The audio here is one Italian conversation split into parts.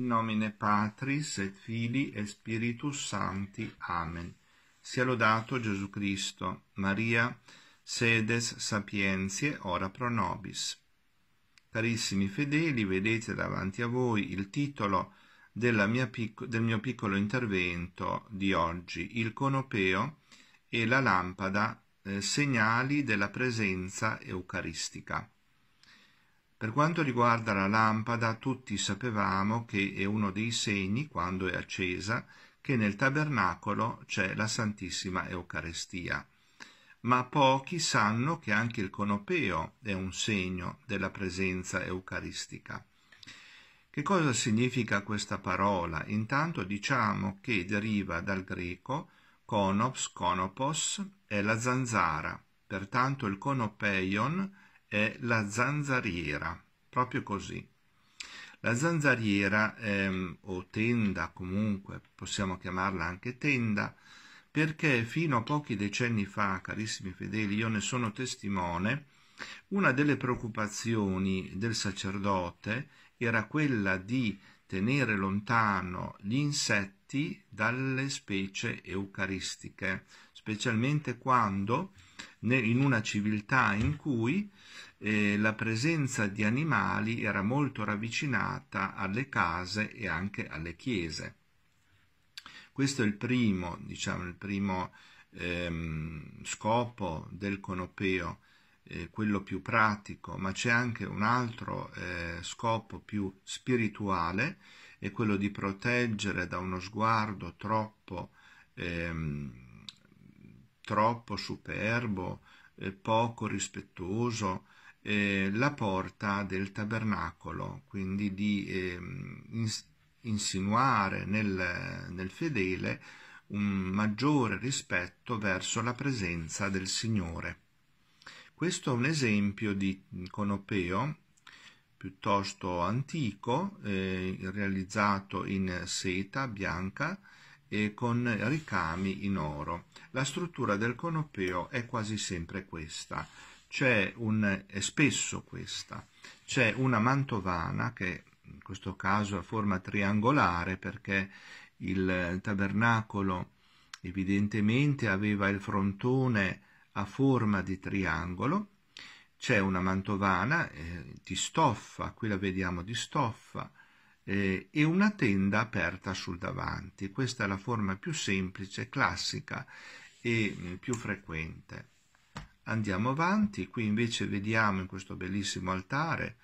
In nomine Patris et Fili e Spiritus Sancti. Amen. Sia lodato Gesù Cristo. Maria, sedes sapientie, ora pro nobis. Carissimi fedeli, vedete davanti a voi il titolo pic- del mio piccolo intervento di oggi, il conopeo e la lampada, eh, segnali della presenza eucaristica. Per quanto riguarda la lampada, tutti sapevamo che è uno dei segni, quando è accesa, che nel tabernacolo c'è la Santissima Eucarestia. Ma pochi sanno che anche il conopeo è un segno della presenza eucaristica. Che cosa significa questa parola? Intanto diciamo che deriva dal greco conops, conopos, è la zanzara, pertanto il conopeion è è la zanzariera, proprio così. La zanzariera ehm, o tenda comunque, possiamo chiamarla anche tenda, perché fino a pochi decenni fa, carissimi fedeli, io ne sono testimone, una delle preoccupazioni del sacerdote era quella di tenere lontano gli insetti dalle specie eucaristiche, specialmente quando in una civiltà in cui eh, la presenza di animali era molto ravvicinata alle case e anche alle chiese. Questo è il primo, diciamo, il primo ehm, scopo del conopeo, eh, quello più pratico, ma c'è anche un altro eh, scopo più spirituale, è quello di proteggere da uno sguardo troppo ehm, troppo superbo, eh, poco rispettoso, eh, la porta del tabernacolo, quindi di eh, insinuare nel, nel fedele un maggiore rispetto verso la presenza del Signore. Questo è un esempio di conopeo piuttosto antico, eh, realizzato in seta bianca, e con ricami in oro. La struttura del conopeo è quasi sempre questa, c'è un, è spesso questa, c'è una mantovana che in questo caso ha forma triangolare perché il tabernacolo evidentemente aveva il frontone a forma di triangolo, c'è una mantovana eh, di stoffa, qui la vediamo di stoffa, eh, e una tenda aperta sul davanti. Questa è la forma più semplice, classica e mh, mm, più frequente. Andiamo avanti, qui invece vediamo in questo bellissimo altare,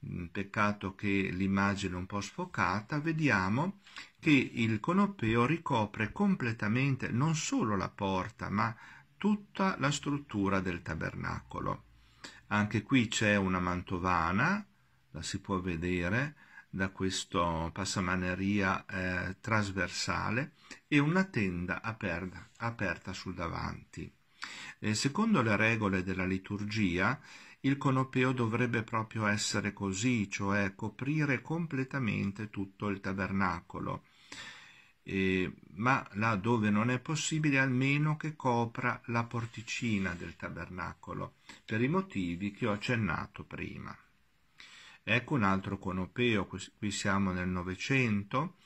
mh, mm, peccato che l'immagine è un po' sfocata, vediamo che il conopeo ricopre completamente non solo la porta, ma tutta la struttura del tabernacolo. Anche qui c'è una mantovana, la si può vedere, da questo passamaneria eh, trasversale e una tenda aperta, aperta sul davanti. Eh, secondo le regole della liturgia, il conopeo dovrebbe proprio essere così, cioè coprire completamente tutto il tabernacolo, eh, ma là dove non è possibile almeno che copra la porticina del tabernacolo, per i motivi che ho accennato prima. Ecco un altro conopeo, qui siamo nel Novecento,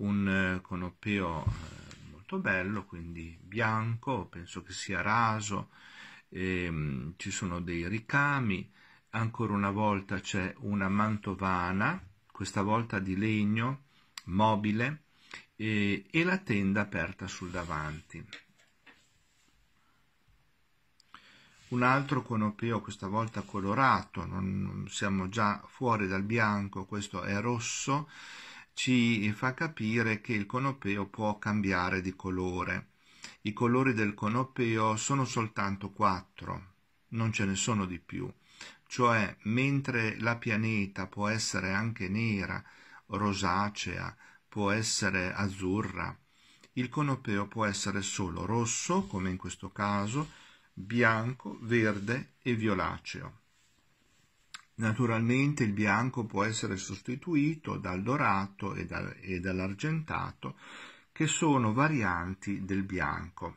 un eh, conopeo eh, molto bello, quindi bianco, penso che sia raso, ehm, ci sono dei ricami, ancora una volta c'è una mantovana, questa volta di legno, mobile, e, e la tenda aperta sul davanti. un altro conopeo questa volta colorato, non siamo già fuori dal bianco, questo è rosso, ci fa capire che il conopeo può cambiare di colore. I colori del conopeo sono soltanto quattro, non ce ne sono di più. Cioè, mentre la pianeta può essere anche nera, rosacea, può essere azzurra, il conopeo può essere solo rosso, come in questo caso, bianco, verde e violaceo. Naturalmente il bianco può essere sostituito dal dorato e, da, e dall'argentato, che sono varianti del bianco.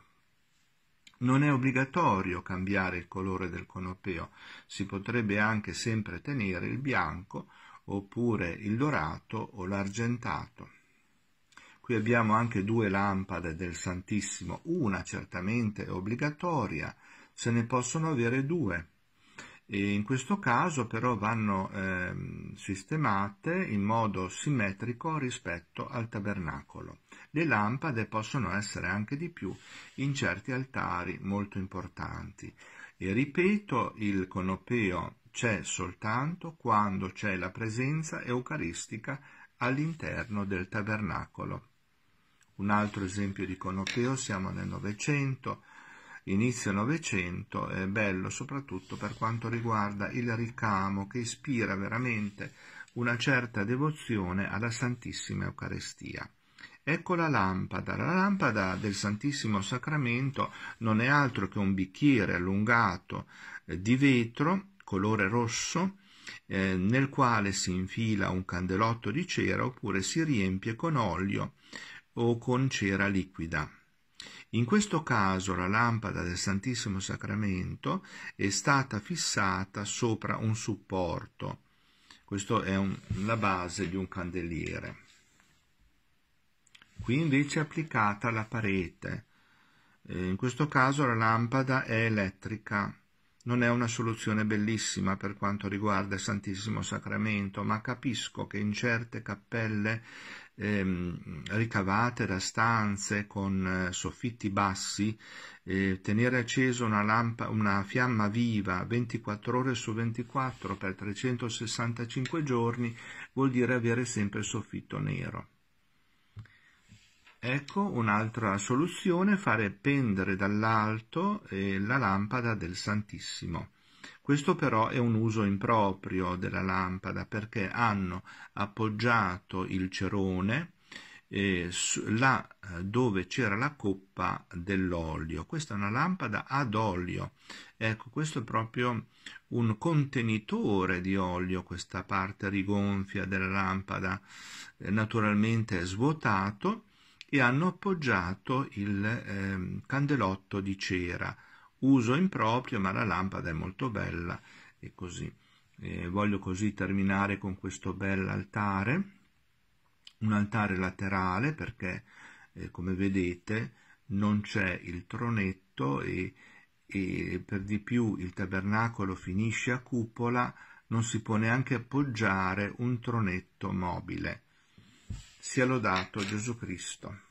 Non è obbligatorio cambiare il colore del conopeo, si potrebbe anche sempre tenere il bianco oppure il dorato o l'argentato. Qui abbiamo anche due lampade del Santissimo, una certamente obbligatoria, se ne possono avere due. E in questo caso però vanno eh, sistemate in modo simmetrico rispetto al tabernacolo. Le lampade possono essere anche di più in certi altari molto importanti. E ripeto, il conopeo c'è soltanto quando c'è la presenza eucaristica all'interno del tabernacolo. Un altro esempio di conopeo siamo nel Novecento, inizio Novecento è bello soprattutto per quanto riguarda il ricamo che ispira veramente una certa devozione alla Santissima Eucaristia. Ecco la lampada. La lampada del Santissimo Sacramento non è altro che un bicchiere allungato eh, di vetro, colore rosso, eh, nel quale si infila un candelotto di cera oppure si riempie con olio o con cera liquida. In questo caso la lampada del Santissimo Sacramento è stata fissata sopra un supporto. Questa è un, la base di un candeliere. Qui invece è applicata la parete. Eh, in questo caso la lampada è elettrica. Non è una soluzione bellissima per quanto riguarda il Santissimo Sacramento, ma capisco che in certe cappelle ehm, ricavate da stanze con eh, soffitti bassi, eh, tenere accesa una, lampa, una fiamma viva 24 ore su 24 per 365 giorni vuol dire avere sempre il soffitto nero. Ecco un'altra soluzione, fare pendere dall'alto eh, la lampada del Santissimo. Questo però è un uso improprio della lampada perché hanno appoggiato il cerone eh, là eh, dove c'era la coppa dell'olio. Questa è una lampada ad olio. Ecco, questo è proprio un contenitore di olio, questa parte rigonfia della lampada, eh, naturalmente è svuotato e hanno appoggiato il eh, candelotto di cera uso improprio, ma la lampada è molto bella e così. Eh, voglio così terminare con questo bel altare, un altare laterale perché eh, come vedete non c'è il tronetto e, e per di più il tabernacolo finisce a cupola, non si può neanche appoggiare un tronetto mobile. Sia lodato Gesù Cristo.